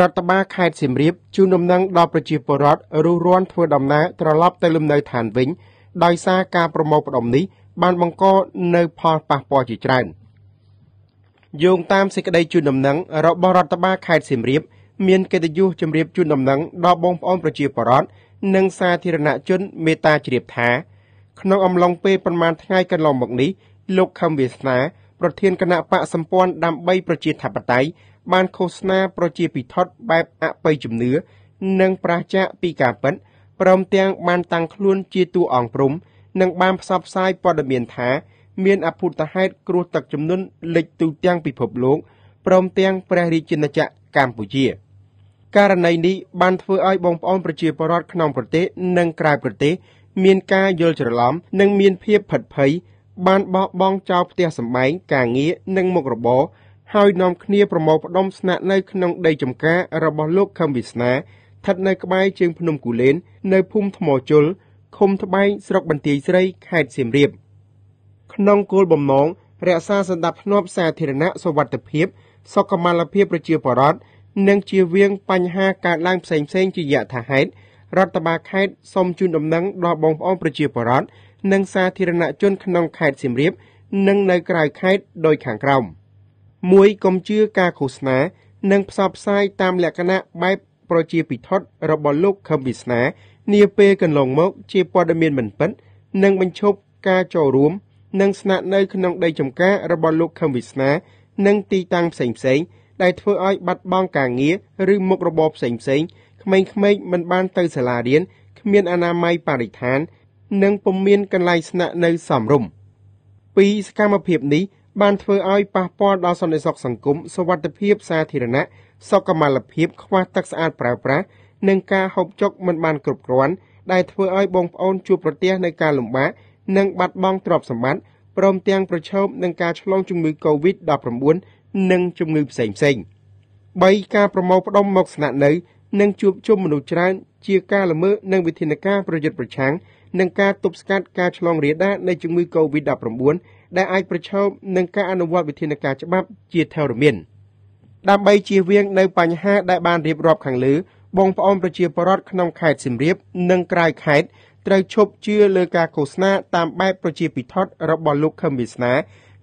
រដ្ឋបាលខេត្តសៀមរាបជូនដំណឹងដល់ប្រជាពលរដ្ឋរុះរានធ្វើដំណើរត្រឡប់ទៅលំនៅឋានវិញដោយសារការប្រមូលផ្ដុំនេះបានបង្កនៅផលប៉ះពាល់ជាច្រើនយោងតាមសេចក្តីជូនដំណឹងរបស់រដ្ឋបាលខេត្តសៀមរាបមានកិត្តិយសជម្រាបជូនដំណឹងដល់បងប្អូនប្រជាពលរដ្ឋនិងសាធារណជនមេត្តាជ្រាបថា ក្នុងអំឡុងពេលប្រមាណថ្ងៃកន្លងមកនេះលោកខឹមវាសនាប្រធានគណៈបកសម្ព័ន្ធដើម្បីប្រជាធិបតេយ្យបានឃោសនា ប្រជាពិថុតបែបអបិយជំនឿនិងប្រឆាចពីការពិតព្រមទាំងបានតាំងខ្លួនជាតួអង្គព្រំ និងបាន ផ្សព្វផ្សាយព័ត៌មានថា មានអភូតហេតុគ្រោះទឹកជំនន់លិចទូទាំងពិភពលោកព្រមទាំងព្រះរាជាណាចក្រកម្ពុជាករណីនេះបានធ្វើឲ្យបងប្អូនប្រជាពលរដ្ឋក្នុងប្រទេសនិងក្រៅប្រទេសមានការយល់ច្រឡំនិង មានភាពផិតភ័យបានបោះបង់ចោលផ្ទះសម្បែងការងារនិងមុខរបរហើយនាំគ្នាប្រមូលផ្ដុំស្នាក់នៅក្នុងដីចំការរបស់លោកខឹមវាសនាស្ថិតនៅក្បែរជើងភ្នំគូលែននៅភូមិថ្មជលឃុំត្បែងស្រុកបន្ទាយស្រីខេត្តសៀមរាប ក្នុងគោលបំណងរក្សាសន្តិភាពសាធារណៈសុវត្ថិភាពសុខុមាលភាពប្រជាពលរដ្ឋនិងជៀសវាងបញ្ហាកើតឡើងផ្សេងៗជាយថាហេតុរដ្ឋបាលខេត្តសូមជូនដំណឹងដល់បងប្អូនប្រជាពលរដ្ឋនិងសាធារណជនក្នុងខេត្តសៀមរាប និងនៅក្រៅខេត្តដោយខាងក្រោម។ 1. កុំជឿការឃោសនានិងផ្សព្វផ្សាយតាមលក្ខណៈបែបប្រជាពិធដ្ឋរបស់លោកខឹមវាសនានាពេលកន្លងមកជាព័ត៌មានមិនពិតនិងបញ្ឈប់ការចូលរួម និងស្នាក់នៅក្នុងដីចំការរបស់លោកខឹមវាសនា និងទីតាំងផ្សេងផ្សេងដែលធ្វើឲ្យបាត់បង់ការងារឬមុខរបរផ្សេងផ្សេងក្មេងៗមិនបានទៅសាលារៀនគ្មានអនាម័យបរិស្ថាន និងពុំមានកន្លែងស្នាក់នៅសមរម្យពីសកម្មភាពនេះបានធ្វើឲ្យប៉ះពាល់ដល់សន្តិសុខសង្គមសวัสดิភាព សាធារណៈសុខុមាលភាព ខ្វះទឹកស្អាតប្រើប្រាស់និងការហូបចុកមិនបានគ្រប់គ្រាន់ដែលធ្វើឲ្យបងប្អូនជួបប្រទះនឹងការលំបាកនិងបាត់បង់ទ្រព្យសម្បត្តិព្រមទាំងប្រឈមនឹងការឆ្លងជំងឺ Covid-19 និងជំងឺផ្សេងផ្សេង3ការប្រមូលផ្ដុំមកស្នាក់នៅ និងជួបជុំមនុស្សច្រើនជាការល្មើសនឹងវិធានការប្រយុទ្ធប្រឆាំងនិងការទប់ស្កាត់ការឆ្លងរាលដាលនៃជំងឺ Covid-19 ដែលអាចប្រឈមនឹងការអនុវត្តវិធានការច្បាប់ជាធរមានដើម្បីជៀសវាងនៅបញ្ហាដែលបានរៀបរាប់ខាងលើបងប្អូនប្រជាពលរដ្ឋក្នុងខេត្តសៀមរាប និងក្រៅខេត្តត្រូវឈប់ជឿលើការឃោសនាតាមបែបប្រជាពិថត់របស់លោកខឹមវាសនា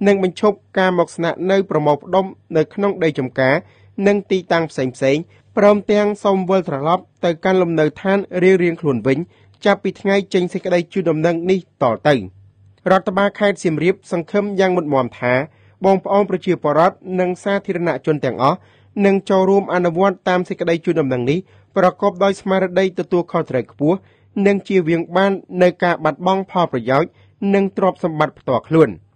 និងបញ្ឈប់ការមកស្នាក់នៅប្រមូលផ្ដុំនៅក្នុងដីចំការនិងទីតាំងផ្សេងៗព្រមទាំងសូមវិលត្រឡប់ទៅកាន់លំនៅឋានរៀងៗខ្លួនវិញចាប់ពីថ្ងៃចេញសេចក្តីជូនដំណឹងនេះតទៅរដ្ឋបាលខេត្តសៀមរាប សង្ឃឹមយ៉ាងមុតមមថា បងប្អូនប្រជាពលរដ្ឋនិងសាធារណជនទាំងអស់នឹងចូលរួមអនុវត្តតាមសេចក្តីជូនដំណឹងនេះប្រកបដោយស្មារតីទទួលខុសត្រូវខ្ពស់និងជៀសវាងបាននូវការបាត់បង់ផលប្រយោជន៍និងទ្រព្យសម្បត្តិផ្ទាល់ខ្លួន។